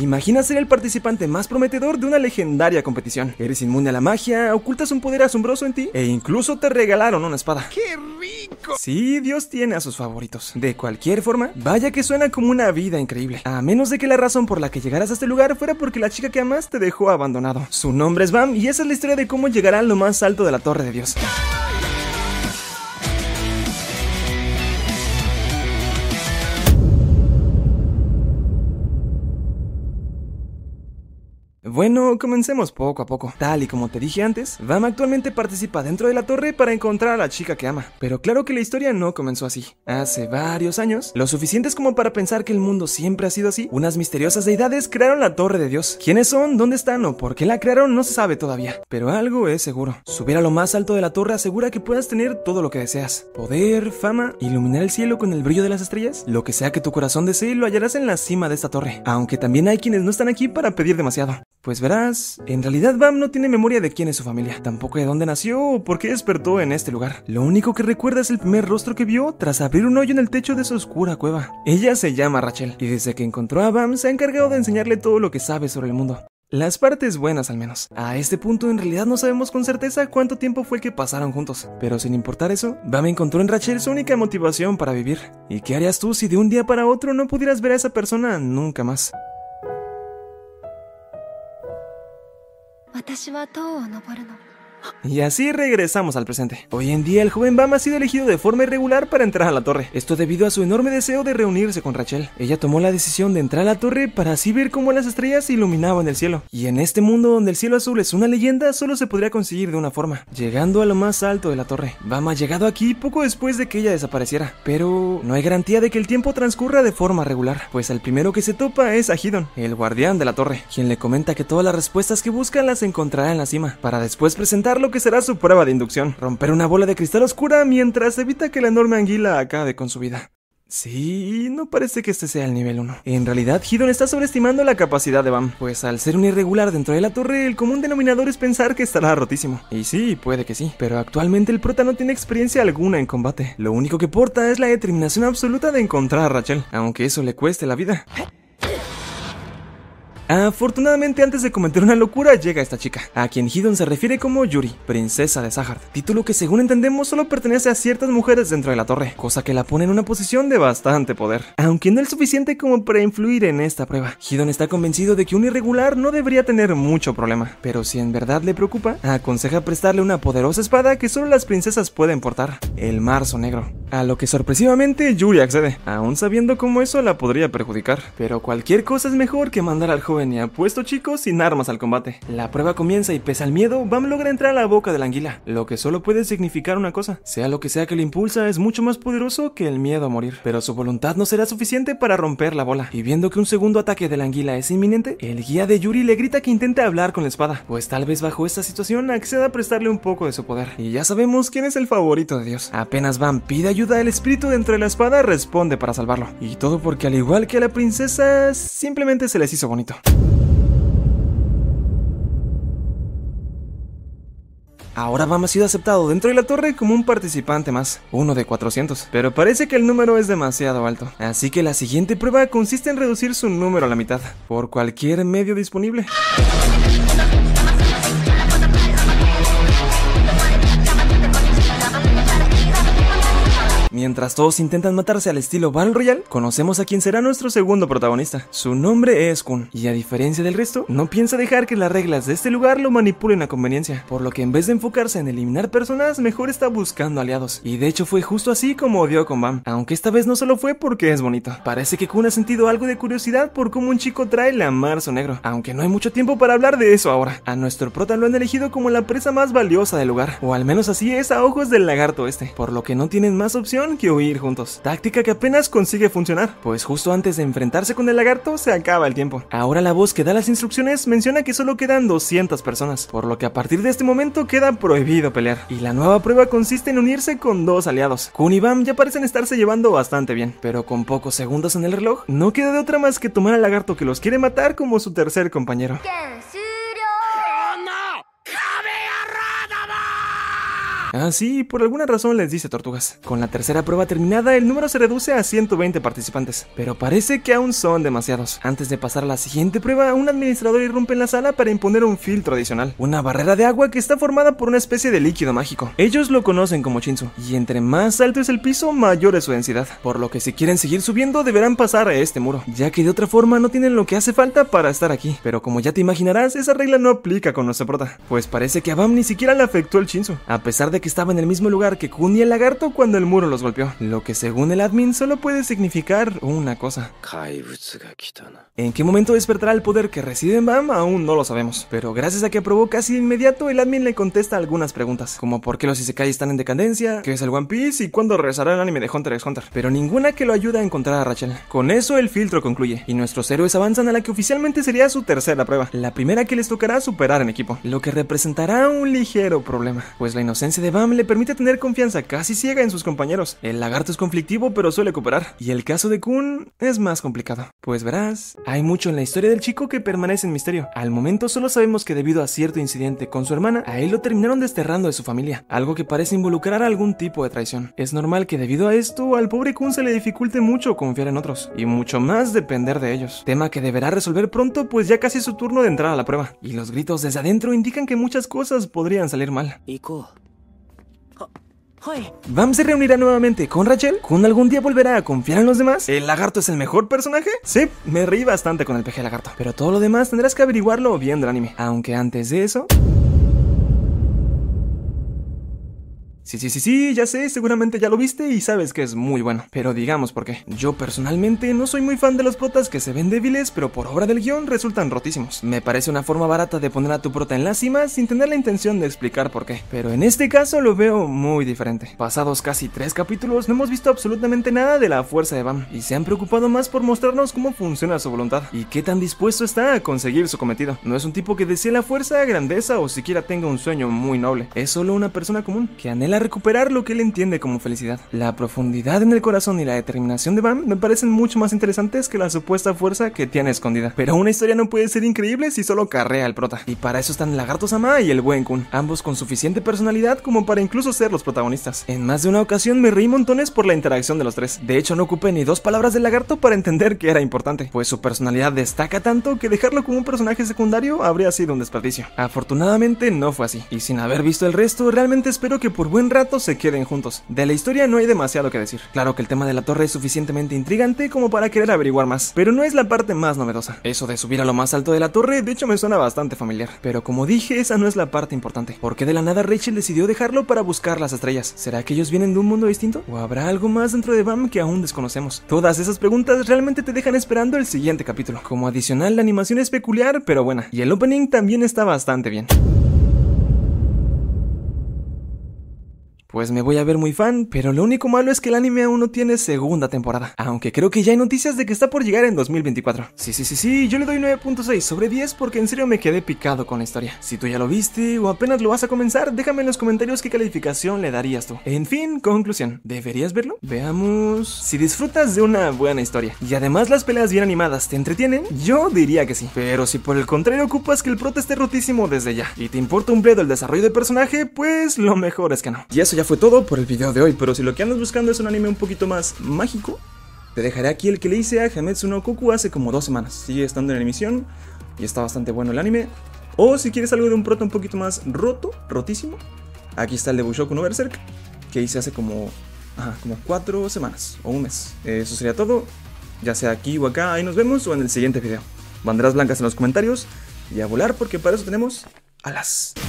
Imagina ser el participante más prometedor de una legendaria competición. Eres inmune a la magia, ocultas un poder asombroso en ti e incluso te regalaron una espada. ¡Qué rico! Sí, Dios tiene a sus favoritos. De cualquier forma, vaya que suena como una vida increíble. A menos de que la razón por la que llegaras a este lugar fuera porque la chica que amas te dejó abandonado. Su nombre es Bam y esa es la historia de cómo llegará a lo más alto de la Torre de Dios. Bueno, comencemos poco a poco. Tal y como te dije antes, Vama actualmente participa dentro de la torre para encontrar a la chica que ama. Pero claro que la historia no comenzó así. Hace varios años, lo suficientes como para pensar que el mundo siempre ha sido así, unas misteriosas deidades crearon la torre de Dios. ¿Quiénes son? ¿Dónde están? ¿O por qué la crearon? No se sabe todavía. Pero algo es seguro. Subir a lo más alto de la torre asegura que puedas tener todo lo que deseas. Poder, fama, iluminar el cielo con el brillo de las estrellas, lo que sea que tu corazón desee lo hallarás en la cima de esta torre. Aunque también hay quienes no están aquí para pedir demasiado. Pues verás, en realidad Bam no tiene memoria de quién es su familia, tampoco de dónde nació o por qué despertó en este lugar. Lo único que recuerda es el primer rostro que vio tras abrir un hoyo en el techo de su oscura cueva. Ella se llama Rachel, y desde que encontró a Bam se ha encargado de enseñarle todo lo que sabe sobre el mundo. Las partes buenas al menos. A este punto en realidad no sabemos con certeza cuánto tiempo fue que pasaron juntos, pero sin importar eso, Bam encontró en Rachel su única motivación para vivir. ¿Y qué harías tú si de un día para otro no pudieras ver a esa persona nunca más? 私は塔を登るの Y así regresamos al presente. Hoy en día el joven Bama ha sido elegido de forma irregular para entrar a la torre, esto debido a su enorme deseo de reunirse con Rachel. Ella tomó la decisión de entrar a la torre para así ver cómo las estrellas iluminaban el cielo. Y en este mundo donde el cielo azul es una leyenda, solo se podría conseguir de una forma, llegando a lo más alto de la torre. Bama ha llegado aquí poco después de que ella desapareciera, pero no hay garantía de que el tiempo transcurra de forma regular, pues el primero que se topa es a el guardián de la torre, quien le comenta que todas las respuestas que busca las encontrará en la cima, para después presentar lo que será su prueba de inducción, romper una bola de cristal oscura mientras evita que la enorme anguila acabe con su vida. Sí, no parece que este sea el nivel 1. En realidad, Hidon está sobreestimando la capacidad de BAM, pues al ser un irregular dentro de la torre, el común denominador es pensar que estará rotísimo. Y sí, puede que sí, pero actualmente el prota no tiene experiencia alguna en combate. Lo único que porta es la determinación absoluta de encontrar a Rachel, aunque eso le cueste la vida. Afortunadamente, antes de cometer una locura, llega esta chica, a quien Hidon se refiere como Yuri, princesa de Sahard, título que según entendemos solo pertenece a ciertas mujeres dentro de la torre, cosa que la pone en una posición de bastante poder, aunque no es suficiente como para influir en esta prueba. Hidon está convencido de que un irregular no debería tener mucho problema, pero si en verdad le preocupa, aconseja prestarle una poderosa espada que solo las princesas pueden portar, el marzo negro, a lo que sorpresivamente Yuri accede, aún sabiendo cómo eso la podría perjudicar, pero cualquier cosa es mejor que mandar al joven venía puesto chicos sin armas al combate. La prueba comienza y pese al miedo, Bam logra entrar a la boca de la anguila, lo que solo puede significar una cosa. Sea lo que sea que lo impulsa, es mucho más poderoso que el miedo a morir. Pero su voluntad no será suficiente para romper la bola. Y viendo que un segundo ataque de la anguila es inminente, el guía de Yuri le grita que intente hablar con la espada, pues tal vez bajo esta situación acceda a prestarle un poco de su poder. Y ya sabemos quién es el favorito de Dios. Apenas Bam pide ayuda, el espíritu dentro de la espada responde para salvarlo. Y todo porque al igual que a la princesa, simplemente se les hizo bonito. Ahora Bam ha sido aceptado dentro de la torre como un participante más, uno de 400, pero parece que el número es demasiado alto, así que la siguiente prueba consiste en reducir su número a la mitad, por cualquier medio disponible. Mientras todos intentan matarse al estilo Battle Royale, conocemos a quien será nuestro segundo protagonista. Su nombre es Kun, y a diferencia del resto, no piensa dejar que las reglas de este lugar lo manipulen a conveniencia, por lo que en vez de enfocarse en eliminar personas, mejor está buscando aliados. Y de hecho fue justo así como odió con Bam, aunque esta vez no solo fue porque es bonito. Parece que Kun ha sentido algo de curiosidad por cómo un chico trae la marzo negro, aunque no hay mucho tiempo para hablar de eso ahora. A nuestro prota lo han elegido como la presa más valiosa del lugar, o al menos así es a ojos del lagarto este, por lo que no tienen más opción que huir juntos, táctica que apenas consigue funcionar, pues justo antes de enfrentarse con el lagarto se acaba el tiempo. Ahora la voz que da las instrucciones menciona que solo quedan 200 personas, por lo que a partir de este momento queda prohibido pelear, y la nueva prueba consiste en unirse con dos aliados. Kun y Bam ya parecen estarse llevando bastante bien, pero con pocos segundos en el reloj, no queda de otra más que tomar al lagarto que los quiere matar como su tercer compañero. Así, ah, por alguna razón les dice tortugas. Con la tercera prueba terminada, el número se reduce a 120 participantes, pero parece que aún son demasiados. Antes de pasar a la siguiente prueba, un administrador irrumpe en la sala para imponer un filtro adicional, una barrera de agua que está formada por una especie de líquido mágico. Ellos lo conocen como chinsu. y entre más alto es el piso, mayor es su densidad, por lo que si quieren seguir subiendo deberán pasar a este muro, ya que de otra forma no tienen lo que hace falta para estar aquí. Pero como ya te imaginarás, esa regla no aplica con nuestra prota, pues parece que a Bam ni siquiera le afectó el chinzo. a pesar de que estaba en el mismo lugar que Kun y el lagarto cuando el muro los golpeó, lo que según el admin solo puede significar una cosa. ¿En qué momento despertará el poder que reside en Bam? Aún no lo sabemos, pero gracias a que aprobó casi de inmediato, el admin le contesta algunas preguntas, como por qué los Isekai están en decadencia, qué es el One Piece y cuándo regresará el anime de Hunter x Hunter, pero ninguna que lo ayude a encontrar a Rachel. Con eso el filtro concluye, y nuestros héroes avanzan a la que oficialmente sería su tercera prueba, la primera que les tocará superar en equipo, lo que representará un ligero problema, pues la inocencia de le permite tener confianza casi ciega en sus compañeros. El lagarto es conflictivo pero suele cooperar. Y el caso de Kun es más complicado. Pues verás, hay mucho en la historia del chico que permanece en misterio. Al momento solo sabemos que debido a cierto incidente con su hermana, a él lo terminaron desterrando de su familia, algo que parece involucrar algún tipo de traición. Es normal que debido a esto al pobre Kun se le dificulte mucho confiar en otros, y mucho más depender de ellos. Tema que deberá resolver pronto pues ya casi es su turno de entrar a la prueba. Y los gritos desde adentro indican que muchas cosas podrían salir mal vamos ¿Bam se reunirá nuevamente con Rachel? ¿Con algún día volverá a confiar en los demás? ¿El lagarto es el mejor personaje? Sí, me reí bastante con el peje lagarto. Pero todo lo demás tendrás que averiguarlo viendo el anime. Aunque antes de eso... Sí, sí, sí, sí, ya sé, seguramente ya lo viste y sabes que es muy bueno. Pero digamos por qué. Yo personalmente no soy muy fan de los protas que se ven débiles, pero por obra del guión resultan rotísimos. Me parece una forma barata de poner a tu prota en la cima sin tener la intención de explicar por qué. Pero en este caso lo veo muy diferente. Pasados casi tres capítulos no hemos visto absolutamente nada de la fuerza de Bam y se han preocupado más por mostrarnos cómo funciona su voluntad y qué tan dispuesto está a conseguir su cometido. No es un tipo que desee la fuerza, grandeza o siquiera tenga un sueño muy noble. Es solo una persona común que anhela recuperar lo que él entiende como felicidad. La profundidad en el corazón y la determinación de Van me parecen mucho más interesantes que la supuesta fuerza que tiene escondida. Pero una historia no puede ser increíble si solo carrea al prota. Y para eso están Lagarto Sama y el buen Kun, ambos con suficiente personalidad como para incluso ser los protagonistas. En más de una ocasión me reí montones por la interacción de los tres. De hecho, no ocupé ni dos palabras del lagarto para entender que era importante, pues su personalidad destaca tanto que dejarlo como un personaje secundario habría sido un desperdicio. Afortunadamente no fue así, y sin haber visto el resto, realmente espero que por buen rato se queden juntos. De la historia no hay demasiado que decir. Claro que el tema de la torre es suficientemente intrigante como para querer averiguar más, pero no es la parte más novedosa. Eso de subir a lo más alto de la torre, de hecho me suena bastante familiar. Pero como dije, esa no es la parte importante. ¿Por qué de la nada Rachel decidió dejarlo para buscar las estrellas. ¿Será que ellos vienen de un mundo distinto? ¿O habrá algo más dentro de BAM que aún desconocemos? Todas esas preguntas realmente te dejan esperando el siguiente capítulo. Como adicional, la animación es peculiar, pero buena. Y el opening también está bastante bien. pues me voy a ver muy fan, pero lo único malo es que el anime aún no tiene segunda temporada, aunque creo que ya hay noticias de que está por llegar en 2024. Sí, sí, sí, sí, yo le doy 9.6 sobre 10 porque en serio me quedé picado con la historia. Si tú ya lo viste o apenas lo vas a comenzar, déjame en los comentarios qué calificación le darías tú. En fin, conclusión, ¿deberías verlo? Veamos... Si disfrutas de una buena historia y además las peleas bien animadas te entretienen, yo diría que sí. Pero si por el contrario ocupas que el prota esté rotísimo desde ya y te importa un pedo el desarrollo del personaje, pues lo mejor es que no. Y eso ya ya fue todo por el video de hoy, pero si lo que andas buscando es un anime un poquito más mágico, te dejaré aquí el que le hice a Hametsu no Koku hace como dos semanas. Sigue estando en emisión y está bastante bueno el anime. O si quieres algo de un prota un poquito más roto, rotísimo, aquí está el de Bushoku no Berserk, que hice hace como, como cuatro semanas o un mes. Eso sería todo, ya sea aquí o acá, ahí nos vemos o en el siguiente video. Banderas blancas en los comentarios y a volar porque para eso tenemos alas.